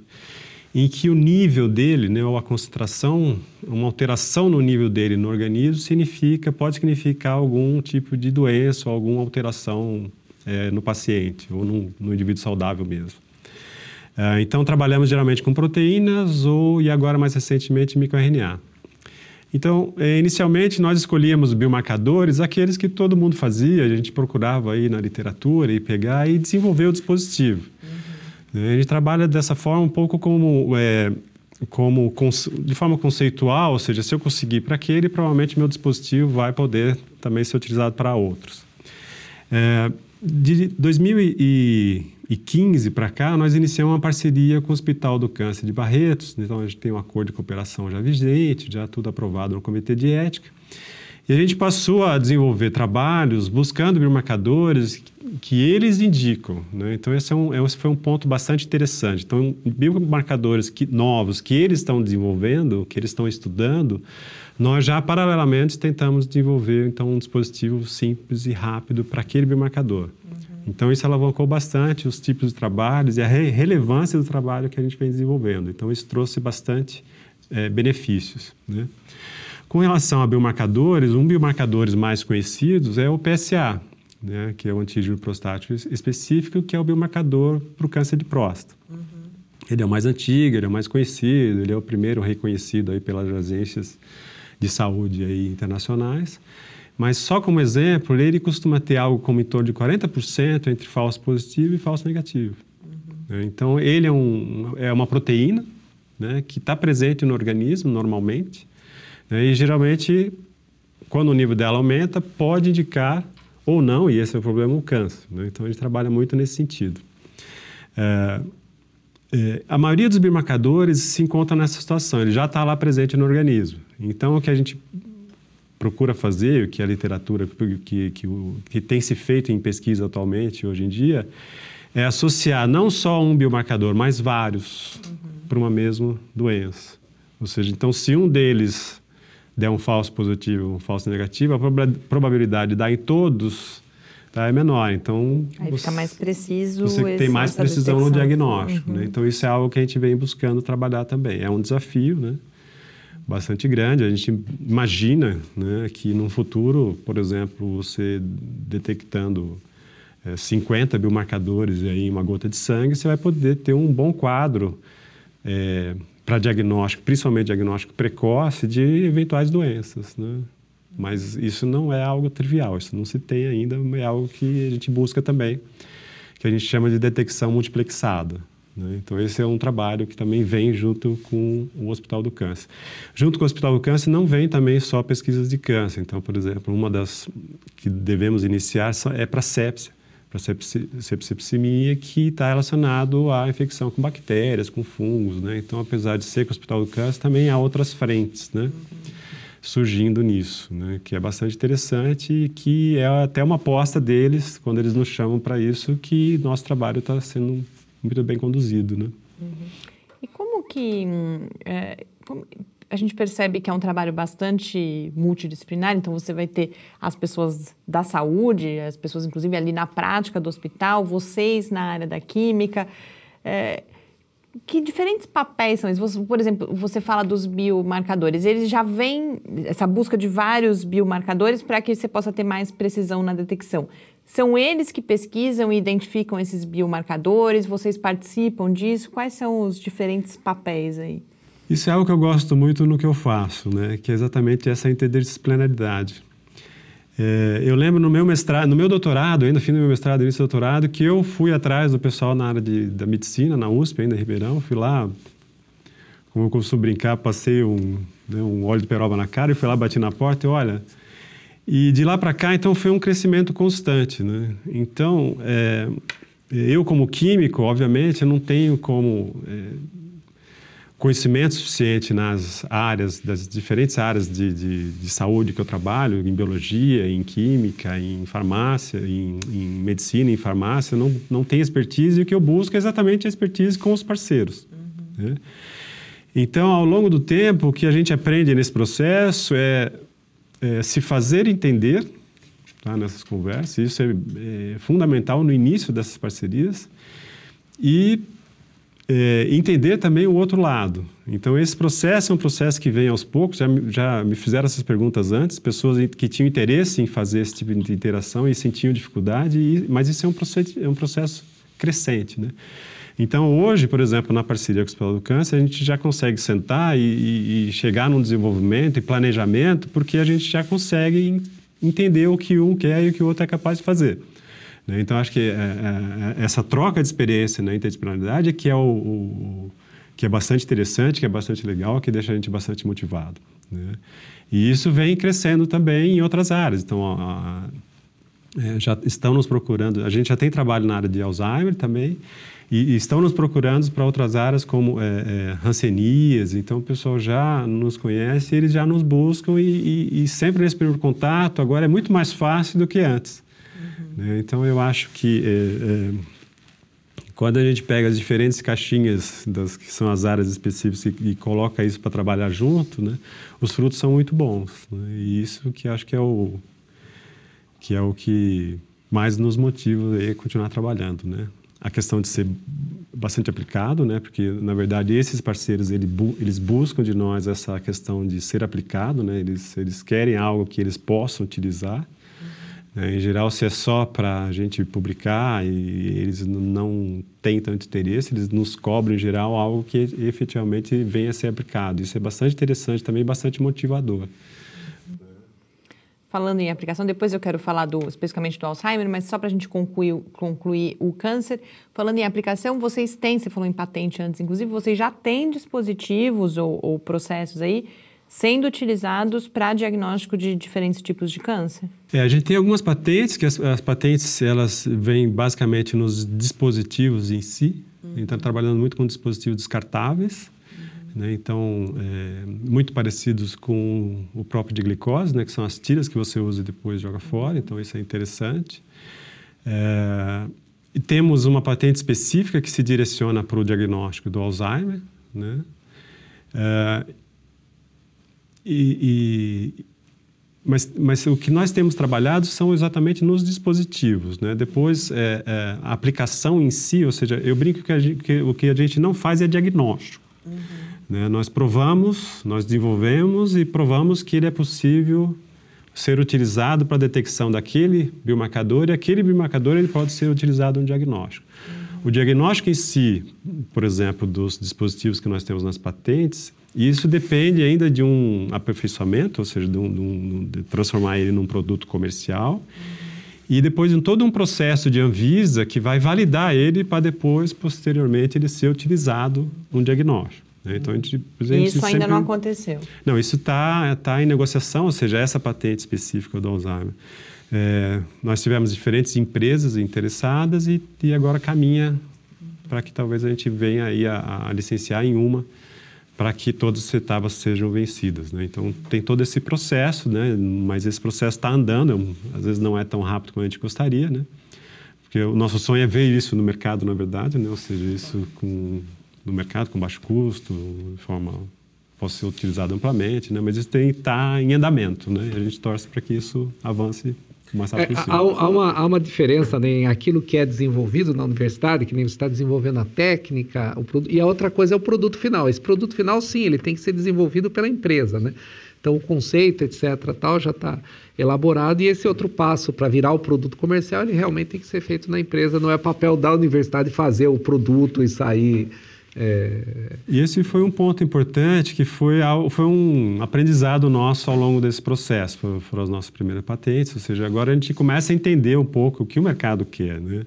em que o nível dele, né, ou a concentração, uma alteração no nível dele no organismo significa, pode significar algum tipo de doença ou alguma alteração é, no paciente ou no, no indivíduo saudável mesmo. Ah, então, trabalhamos geralmente com proteínas ou, e agora mais recentemente, microRNA. Então, eh, inicialmente, nós escolhíamos biomarcadores, aqueles que todo mundo fazia, a gente procurava aí na literatura e pegar e desenvolver o dispositivo. Uhum. A gente trabalha dessa forma um pouco como, é, como de forma conceitual, ou seja, se eu conseguir para aquele, provavelmente meu dispositivo vai poder também ser utilizado para outros. É, de 2000 e 2015 para cá, nós iniciamos uma parceria com o Hospital do Câncer de Barretos. Então, a gente tem um acordo de cooperação já vigente, já tudo aprovado no Comitê de Ética. E a gente passou a desenvolver trabalhos buscando biomarcadores que eles indicam. Né? Então, esse, é um, esse é foi um ponto bastante interessante. Então, biomarcadores que, novos que eles estão desenvolvendo, que eles estão estudando, nós já paralelamente tentamos desenvolver então um dispositivo simples e rápido para aquele biomarcador. Então, isso alavancou bastante os tipos de trabalhos e a re relevância do trabalho que a gente vem desenvolvendo. Então, isso trouxe bastante é, benefícios. Né? Com relação a biomarcadores, um biomarcadores mais conhecidos é o PSA, né, que é o antígeno prostático específico, que é o biomarcador para o câncer de próstata. Uhum. Ele é o mais antigo, ele é o mais conhecido, ele é o primeiro reconhecido aí pelas agências de saúde aí internacionais. Mas só como exemplo, ele costuma ter algo como em torno de 40% entre falso positivo e falso negativo. Uhum. Né? Então, ele é, um, é uma proteína né, que está presente no organismo normalmente. Né, e geralmente, quando o nível dela aumenta, pode indicar ou não, e esse é o problema, o câncer. Né? Então, a gente trabalha muito nesse sentido. É, é, a maioria dos biomarcadores se encontra nessa situação, ele já está lá presente no organismo. Então, o que a gente procura fazer, o que a literatura que, que, que tem se feito em pesquisa atualmente, hoje em dia, é associar não só um biomarcador, mas vários uhum. para uma mesma doença. Ou seja, então, se um deles der um falso positivo, um falso negativo, a probabilidade de dar em todos tá, é menor. Então, Aí você, fica mais preciso. Você tem mais precisão detecção. no diagnóstico. Né? Uhum. Né? Então, isso é algo que a gente vem buscando trabalhar também. É um desafio, né? bastante grande. A gente imagina né, que num futuro, por exemplo, você detectando é, eh, 50 biomarcadores em uma gota de sangue, você vai poder ter um bom quadro é, eh, para diagnóstico, principalmente diagnóstico precoce de eventuais doenças. Né? Mas isso não é algo trivial, isso não se tem ainda, é algo que a gente busca também, que a gente chama de detecção multiplexada. Né? Então, esse é um trabalho que também vem junto com o Hospital do Câncer. Junto com o Hospital do Câncer, não vem também só pesquisas de câncer. Então, por exemplo, uma das que devemos iniciar é para sepsia, para sepsipsemia, que está relacionado à infecção com bactérias, com fungos. Né? Então, apesar de ser com o Hospital do Câncer, também há outras frentes. Né? surgindo nisso, né? que é bastante interessante e que é até uma aposta deles, quando eles nos chamam para isso, que nosso trabalho está sendo muito bem conduzido, né? Uhum. E como que hum, é, como a gente percebe que é um trabalho bastante multidisciplinar, então você vai ter as pessoas da saúde, as pessoas inclusive ali na prática do hospital, vocês na área da química. É, que diferentes papéis são esses? por exemplo, você fala dos biomarcadores. Eles já vêm, essa busca de vários biomarcadores para que você possa ter mais precisão na detecção. São eles que pesquisam e identificam esses biomarcadores? Vocês participam disso? Quais são os diferentes papéis aí? Isso é algo que eu gosto muito no que eu faço, né? que é exatamente essa interdisciplinaridade. É, eu lembro no meu mestrado, no meu doutorado, ainda fim do meu mestrado, início do doutorado, que eu fui atrás do pessoal na área de, da medicina, na USP, ainda em Ribeirão. Fui lá, como eu costumo brincar, passei um, né, um óleo de peroba na cara e fui lá, bati na porta e olha, e de lá para cá, então, foi um crescimento constante. Né? Então, é, eu como químico, obviamente, não tenho como é, conhecimento suficiente nas áreas, das diferentes áreas de, de, de, saúde que eu trabalho, em biologia, em química, em farmácia, em, em medicina, em farmácia, não, não tenho expertise e o que eu busco é exatamente a expertise com os parceiros. Uhum. Né? Então, ao longo do tempo, o que a gente aprende nesse processo é é, se fazer entender tá, nessas conversas, isso é, é, fundamental no início dessas parcerias, e é, entender também o outro lado. Então, esse processo é um processo que vem aos poucos, já, já me fizeram essas perguntas antes, pessoas que tinham interesse em fazer esse tipo de interação e sentiam dificuldade, e, mas isso é um, processo, é um processo crescente, né? Então, hoje, por exemplo, na parceria com o Hospital do Câncer, a gente já consegue sentar e, e chegar num desenvolvimento e planejamento, porque a gente já consegue entender o que um quer e o que o outro é capaz de fazer. Né? Então, acho que é, é, é essa troca de experiência na né, interdisciplinaridade é que é, o, o, que é bastante interessante, que é bastante legal, que deixa a gente bastante motivado. Né? E isso vem crescendo também em outras áreas. Então, a, a, é, já estão nos procurando. A gente já tem trabalho na área de Alzheimer também, e, e estão nos procurando para outras áreas como é, é, rancenias, então o pessoal já nos conhece, eles já nos buscam e, e, e, sempre nesse primeiro contato agora é muito mais fácil do que antes. Uhum. Né? Então eu acho que é, é quando a gente pega as diferentes caixinhas das que são as áreas específicas e, coloca isso para trabalhar junto, né? os frutos são muito bons. Né? E isso que acho que é o que é o que mais nos motiva a continuar trabalhando, né? a questão de ser bastante aplicado, né? Porque na verdade esses parceiros ele bu eles buscam de nós essa questão de ser aplicado, né? Eles eles querem algo que eles possam utilizar. Uhum. É, em geral, se é só para a gente publicar e eles não têm tanto interesse, eles nos cobram em geral algo que efetivamente venha a ser aplicado. Isso é bastante interessante também, bastante motivador falando em aplicação, depois eu quero falar do, especificamente do Alzheimer, mas só para a gente concluir, concluir o câncer, falando em aplicação, vocês têm, você falou em patente antes, inclusive, vocês já têm dispositivos ou, ou processos aí sendo utilizados para diagnóstico de diferentes tipos de câncer? É, a gente tem algumas patentes, que as, as patentes elas vêm basicamente nos dispositivos em si, uhum. então trabalhando muito com dispositivos descartáveis, né? Então, é, muito parecidos com o próprio de glicose, né? Que são as tiras que você usa e depois joga fora. Então, isso é interessante. É, e temos uma patente específica que se direciona para o diagnóstico do Alzheimer, né? É, e, e mas, mas, o que nós temos trabalhado são exatamente nos dispositivos. Né? Depois, é, é, a aplicação em si, ou seja, eu brinco que, a, que, o que a gente não faz é diagnóstico. Uhum. Né? Nós provamos, nós desenvolvemos e provamos que ele é possível ser utilizado para a detecção daquele biomarcador e aquele biomarcador ele pode ser utilizado no diagnóstico. O diagnóstico em si, por exemplo, dos dispositivos que nós temos nas patentes, isso depende ainda de um aperfeiçoamento, ou seja, de, um, de, um, de transformar ele num produto comercial. E depois em todo um processo de Anvisa que vai validar ele para depois, posteriormente, ele ser utilizado no diagnóstico. Né? Então, a gente, a gente isso sempre... ainda não aconteceu. Não, isso está tá em negociação, ou seja, essa patente específica do Alzheimer. É, nós tivemos diferentes empresas interessadas e, e agora caminha para que talvez a gente venha aí a, a licenciar em uma para que todas as etapas sejam vencidas. Né? Então, tem todo esse processo, né? mas esse processo está andando, é às vezes não é tão rápido quanto a gente gostaria, né? porque o nosso sonho é ver isso no mercado, na verdade, né? ou seja, isso com no mercado com baixo custo, de forma possa ser utilizado amplamente, né? mas isso tem está em andamento. Né? A gente torce para que isso avance mais rápido é, possível. Há, há, uma, há uma diferença né, em aquilo que é desenvolvido na universidade, que nem está desenvolvendo a técnica, o, e a outra coisa é o produto final. Esse produto final, sim, ele tem que ser desenvolvido pela empresa. Né? Então, o conceito, etc., tal, já está elaborado. E esse outro passo para virar o produto comercial, ele realmente tem que ser feito na empresa. Não é papel da universidade fazer o produto e sair é... E esse foi um ponto importante que foi, foi um aprendizado nosso ao longo desse processo. Foram, foram as nossas primeiras patentes, ou seja, agora a gente começa a entender um pouco o que o mercado quer, né?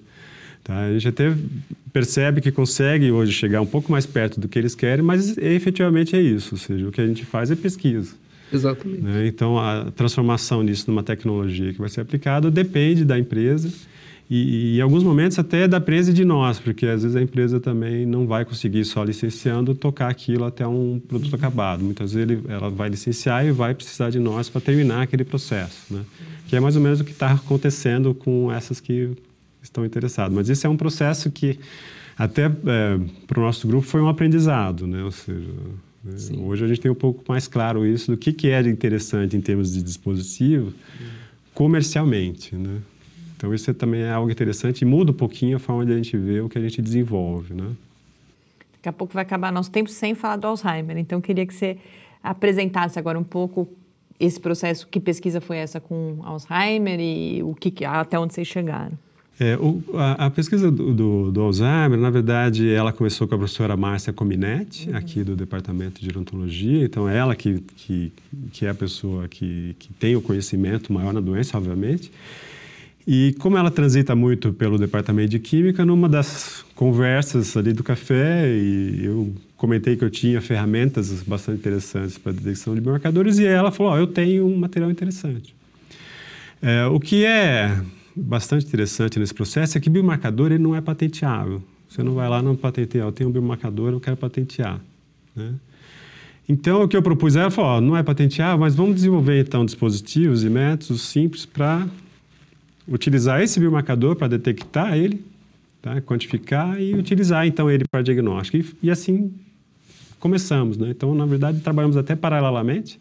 Tá? A gente até percebe que consegue hoje chegar um pouco mais perto do que eles querem, mas efetivamente é isso, ou seja, o que a gente faz é pesquisa. Exatamente. Né? Então, a transformação disso numa tecnologia que vai ser aplicada depende da empresa e, e, em alguns momentos até da presa de nós, porque às vezes a empresa também não vai conseguir só licenciando tocar aquilo até um produto acabado. Muitas vezes ele, ela vai licenciar e vai precisar de nós para terminar aquele processo, né? Que é mais ou menos o que está acontecendo com essas que estão interessadas. Mas esse é um processo que até é, para o nosso grupo foi um aprendizado, né? Ou seja, né? hoje a gente tem um pouco mais claro isso do que que é interessante em termos de dispositivo hum. comercialmente, né? Então, isso também é algo interessante e muda um pouquinho a forma de a gente ver o que a gente desenvolve, né? Daqui a pouco vai acabar nosso tempo sem falar do Alzheimer. Então, queria que você apresentasse agora um pouco esse processo, que pesquisa foi essa com Alzheimer e o que, até onde vocês chegaram? É, o, a, a, pesquisa do, do, do, Alzheimer, na verdade, ela começou com a professora Márcia Cominetti, uhum. aqui do Departamento de Gerontologia. Então, ela que, que, que é a pessoa que, que tem o conhecimento maior na doença, obviamente. E como ela transita muito pelo departamento de química, numa das conversas ali do café, e eu comentei que eu tinha ferramentas bastante interessantes para detecção de biomarcadores e ela falou: oh, eu tenho um material interessante. É, o que é bastante interessante nesse processo é que biomarcador ele não é patenteável. Você não vai lá, não patentear. Eu tenho um biomarcador, eu quero patentear. Né? Então, o que eu propus a ela falou, não é patenteável, mas vamos desenvolver, então, dispositivos e métodos simples para utilizar esse biomarcador para detectar ele, tá? quantificar e utilizar então ele para diagnóstico. E, e assim começamos. Né? Então, na verdade, trabalhamos até paralelamente.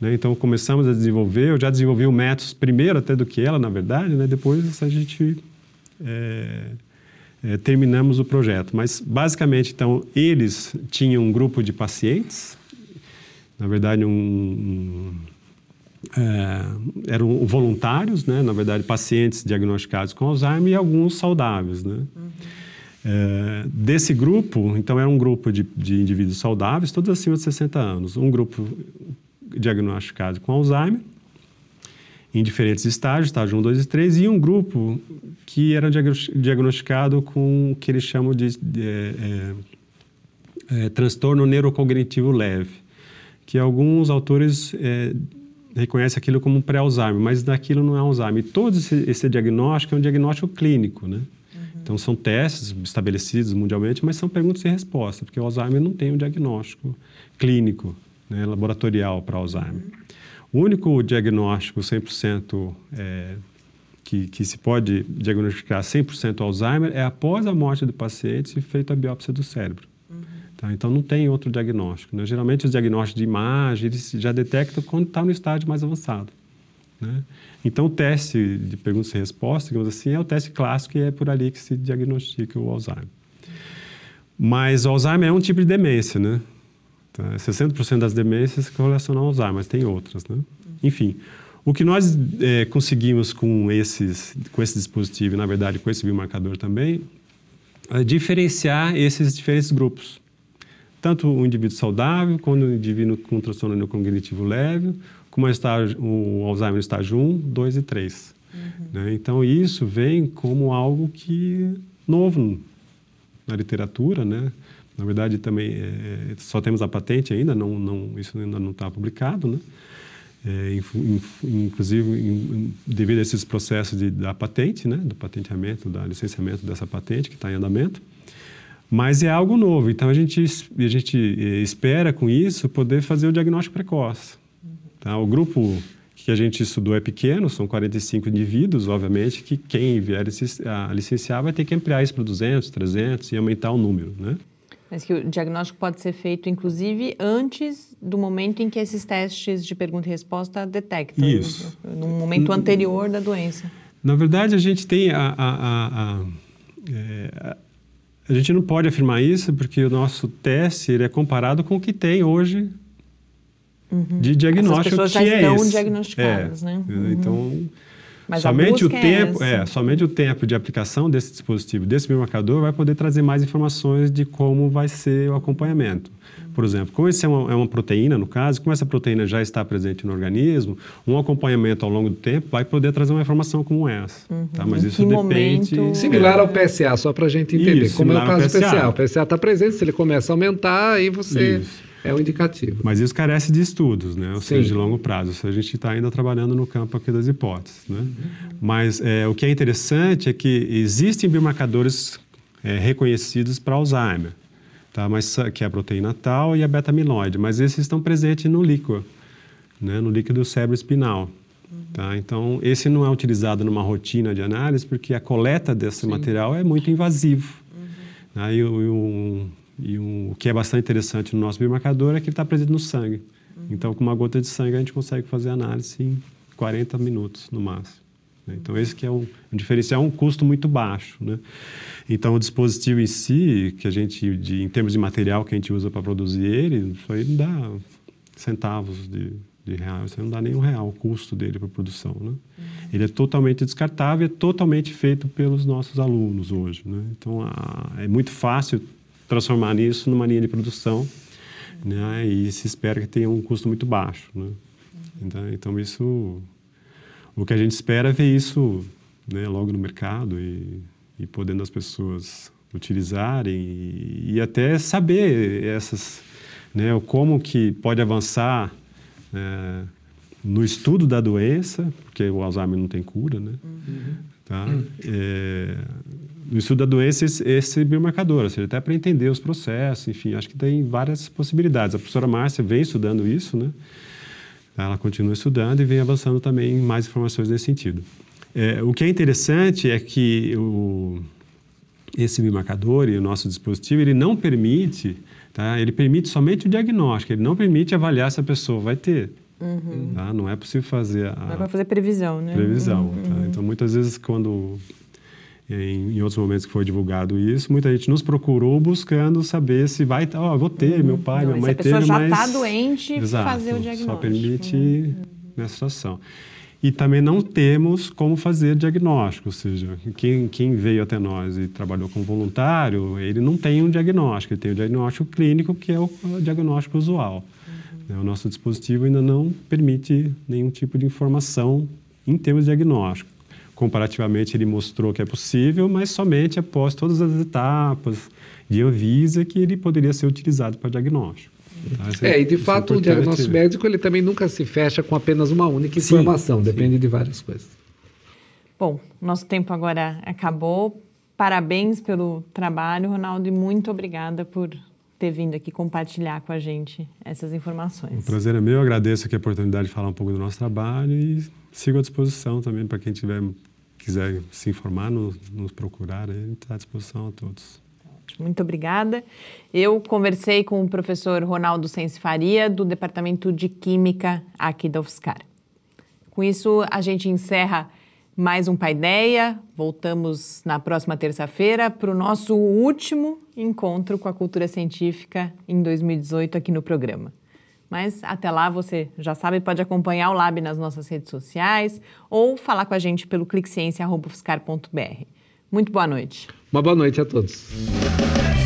Né? Então, começamos a desenvolver. Eu já desenvolvi o métodos primeiro até do que ela, na verdade. Né? Depois a gente é, é, terminamos o projeto. Mas, basicamente, então, eles tinham um grupo de pacientes. Na verdade, um, um é, eram voluntários, né? na verdade, pacientes diagnosticados com Alzheimer e alguns saudáveis. Né? Uhum. É, desse grupo, então era é um grupo de, de, indivíduos saudáveis, todos acima de 60 anos. Um grupo diagnosticado com Alzheimer, em diferentes estágios, estágio 1, 2 e 3, e um grupo que era diagnosticado com o que eles chamam de, de é, é, é transtorno neurocognitivo leve, que alguns autores reconhece aquilo como pré-Alzheimer, mas daquilo não é Alzheimer. E todo esse, esse diagnóstico é um diagnóstico clínico, né? Uhum. Então, são testes estabelecidos mundialmente, mas são perguntas e respostas, porque o Alzheimer não tem um diagnóstico clínico, né, laboratorial para Alzheimer. Uhum. O único diagnóstico 100% é, que, que, se pode diagnosticar 100% Alzheimer é após a morte do paciente e feita a biópsia do cérebro. Tá? Então, não tem outro diagnóstico. Né? Geralmente, os diagnósticos de imagem eles já detectam quando está no estágio mais avançado. Né? Então, o teste de perguntas e respostas, digamos assim, é o teste clássico e é por ali que se diagnostica o Alzheimer. Mas o Alzheimer é um tipo de demência, né? Tá? 60% das demências relacionam ao Alzheimer, mas tem outras, né? Enfim, o que nós é, conseguimos com, esses, com esse dispositivo, na verdade, com esse biomarcador também, é diferenciar esses diferentes grupos tanto o indivíduo saudável quanto o indivíduo com transtorno neurocognitivo leve, como o Alzheimer estágio 1, 2 e 3. Uhum. Né? Então, isso vem como algo que novo na literatura, né? Na verdade, também é, é só temos a patente ainda, não, não, isso ainda não está publicado, né? É, inclusive in, devido a esses processos de, da patente, né, do patenteamento, do licenciamento dessa patente que está em andamento, mas é algo novo, então a gente, a gente eh, espera com isso poder fazer o diagnóstico precoce. Tá? O grupo que a gente estudou é pequeno, são 45 indivíduos, obviamente, que quem vier a licenciar vai ter que ampliar isso para 200, 300 e aumentar o número, né? Mas que o diagnóstico pode ser feito, inclusive, antes do momento em que esses testes de pergunta e resposta detectam. Né? Isso. No momento anterior da doença. Na verdade, a gente tem a, a, a, a é, a gente não pode afirmar isso porque o nosso teste ele é comparado com o que tem hoje uhum. de diagnóstico Essas pessoas que já é estão esse. É. diagnosticadas, é. né? Então, uhum. Então mas somente o é tempo, é, é, somente o tempo de aplicação desse dispositivo, desse biomarcador, vai poder trazer mais informações de como vai ser o acompanhamento. Por exemplo, como esse é uma, é uma proteína, no caso, como essa proteína já está presente no organismo, um acompanhamento ao longo do tempo vai poder trazer uma informação como essa. Tá? Uhum. Tá? Mas em isso depende. Momento... É. Similar é. ao PSA, só para a gente entender. Isso, como é o caso do PSA. PSA. O PSA está presente, se ele começa a aumentar, aí você. Isso é o indicativo. Mas isso carece de estudos, né? Ou Sim. seja, de longo prazo. A gente está ainda trabalhando no campo aqui das hipóteses, né? Uhum. Mas é, o que é interessante é que existem biomarcadores é, reconhecidos para Alzheimer, tá? Mas que é a proteína tal e a beta-amiloide, mas esses estão presentes no líquido, né? No líquido cerebroespinal. Uhum. Tá? Então, esse não é utilizado numa rotina de análise porque a coleta desse Sim. material é muito invasivo. Uhum. Né? E, e um, e um, o que é bastante interessante no nosso biomarcador é que ele está presente no sangue. Uhum. Então, com uma gota de sangue, a gente consegue fazer análise em 40 minutos, no máximo. Né? Uhum. Então, esse que é um, um diferencial, é um custo muito baixo. Né? Então, o dispositivo em si, que a gente, de, em termos de material que a gente usa para produzir ele, isso aí não dá centavos de, de real, aí não dá nenhum real o custo dele para produção, né? Uhum. Ele é totalmente descartável, é totalmente feito pelos nossos alunos hoje, né? Então a, é muito fácil transformar isso numa linha de produção, né? E se espera que tenha um custo muito baixo, né? Então, então isso, o que a gente espera é ver isso, né? Logo no mercado e, e podendo as pessoas utilizarem e, e até saber essas, né? Como que pode avançar é, no estudo da doença, porque o Alzheimer não tem cura, né? Uhum. Tá? É, no estudo da doença esse, esse biomarcador, ou seja, até para entender os processos, enfim, acho que tem várias possibilidades. A professora Márcia vem estudando isso, né? Ela continua estudando e vem avançando também em mais informações nesse sentido. É, o que é interessante é que o, esse biomarcador e o nosso dispositivo, ele não permite, tá? ele permite somente o diagnóstico, ele não permite avaliar se a pessoa vai ter. Uhum. Tá? Não é possível fazer a... Não é para fazer previsão, né? Previsão. Tá? Uhum. Tá? Então, muitas vezes, quando em, em, outros momentos que foi divulgado isso, muita gente nos procurou buscando saber se vai, tá, ó, oh, vou ter, uhum. meu pai, não, minha mãe teve, mas... a pessoa já está doente, Exato, fazer o diagnóstico. só permite uhum. nessa situação. E também não temos como fazer diagnóstico, ou seja, quem, quem, veio até nós e trabalhou como voluntário, ele não tem um diagnóstico, ele tem o um diagnóstico clínico, que é o diagnóstico usual. Uhum. Né, o nosso dispositivo ainda não permite nenhum tipo de informação em termos de diagnóstico comparativamente ele mostrou que é possível, mas somente após todas as etapas de Anvisa que ele poderia ser utilizado para diagnóstico. Uhum. Tá? É, é, e de é fato é o diagnóstico médico ele também nunca se fecha com apenas uma única informação, sim, sim. depende de várias coisas. Bom, nosso tempo agora acabou. Parabéns pelo trabalho, Ronaldo, e muito obrigada por ter vindo aqui compartilhar com a gente essas informações. O prazer é meu, agradeço aqui a oportunidade de falar um pouco do nosso trabalho e sigo à disposição também para quem tiver, quiser se informar, nos, nos procurar, está à disposição a todos. Muito obrigada. Eu conversei com o professor Ronaldo Sens Faria, do Departamento de Química aqui da UFSCar. Com isso, a gente encerra mais um Paideia. Voltamos na próxima terça-feira para o nosso último encontro com a cultura científica em 2018 aqui no programa. Mas até lá você já sabe, pode acompanhar o Lab nas nossas redes sociais ou falar com a gente pelo cliqueciência.fiscar.br. Muito boa noite. Uma boa noite a todos.